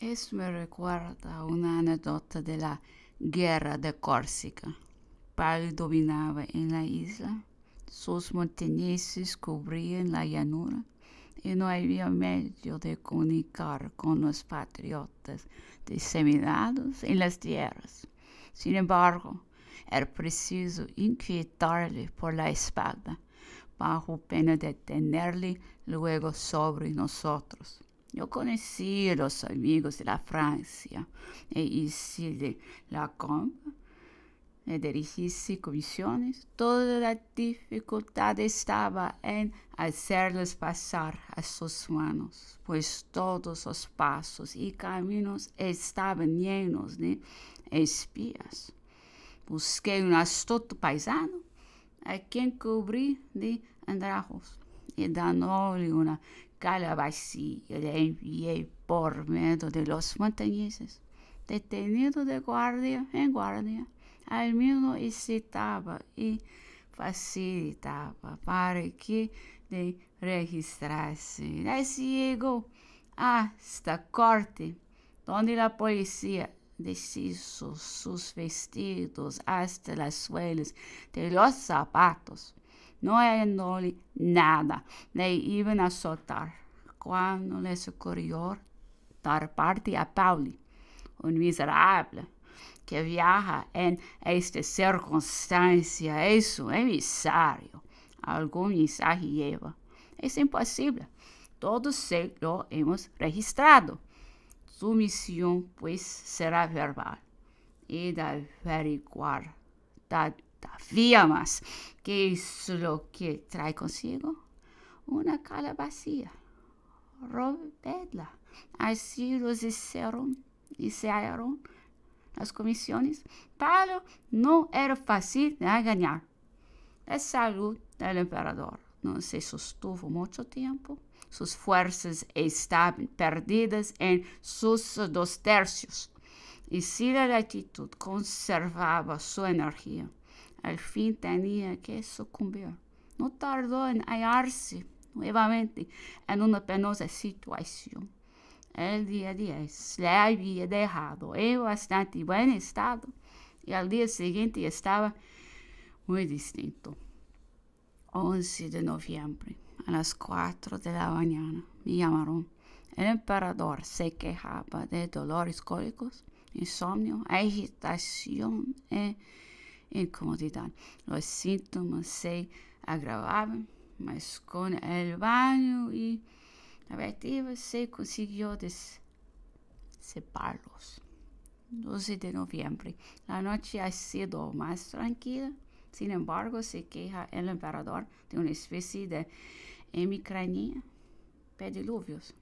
Eso me recuerda una anécdota de la guerra de Córcega. Pali dominaba en la isla, sus montañeses cubrían la llanura y no había medio de comunicar con los patriotas diseminados en las tierras. Sin embargo, era preciso inquietarle por la espalda, bajo pena de tenerle luego sobre nosotros. Yo conocí a los amigos de la Francia e hice de la compra, eh, dirigí comisiones. Toda la dificultad estaba en hacerles pasar a sus manos, pues todos los pasos y caminos estaban llenos de espías. Busqué un astuto paisano a quien cubrí de andrajos y dándole una Calabasilla le envié por medio de los montañeses, detenido de guardia en guardia, al y excitaba y facilitaba para que le registrase. Así llegó hasta corte, donde la policía deshizo sus vestidos hasta las suelas de los zapatos é enrole nada, nem né? even a soltar. Quando le socorrió dar parte a Pauli, um miserável, que viaja em esta circunstancia, é un emissário. Algum mensaje lleva. é imposible. Todos se lo hemos registrado. Su missão, pois, será verbal e de averiguar, de todavía más. ¿Qué es lo que trae consigo? Una calabacía. Robedla. Así los hicieron, hicieron las comisiones. Pero no era fácil de ganhar La salud del emperador no se sostuvo mucho tiempo. Sus fuerzas estaban perdidas en sus dos tercios. Y si la latitud conservaba su energía, Al fin tenía que sucumbir. No tardó en hallarse nuevamente en una penosa situación. El día 10 le había dejado en bastante buen estado y al día siguiente estaba muy distinto. 11 de noviembre, a las 4 de la mañana, me llamaron. El emperador se quejaba de dolores cólicos, insomnio, agitación e incomodidad. Los síntomas se agravaban, mas con el baño y la se consiguió separarlos. 12 de noviembre. La noche ha sido más tranquila. Sin embargo, se queja el emperador de una especie de hemicrania, pediluvios.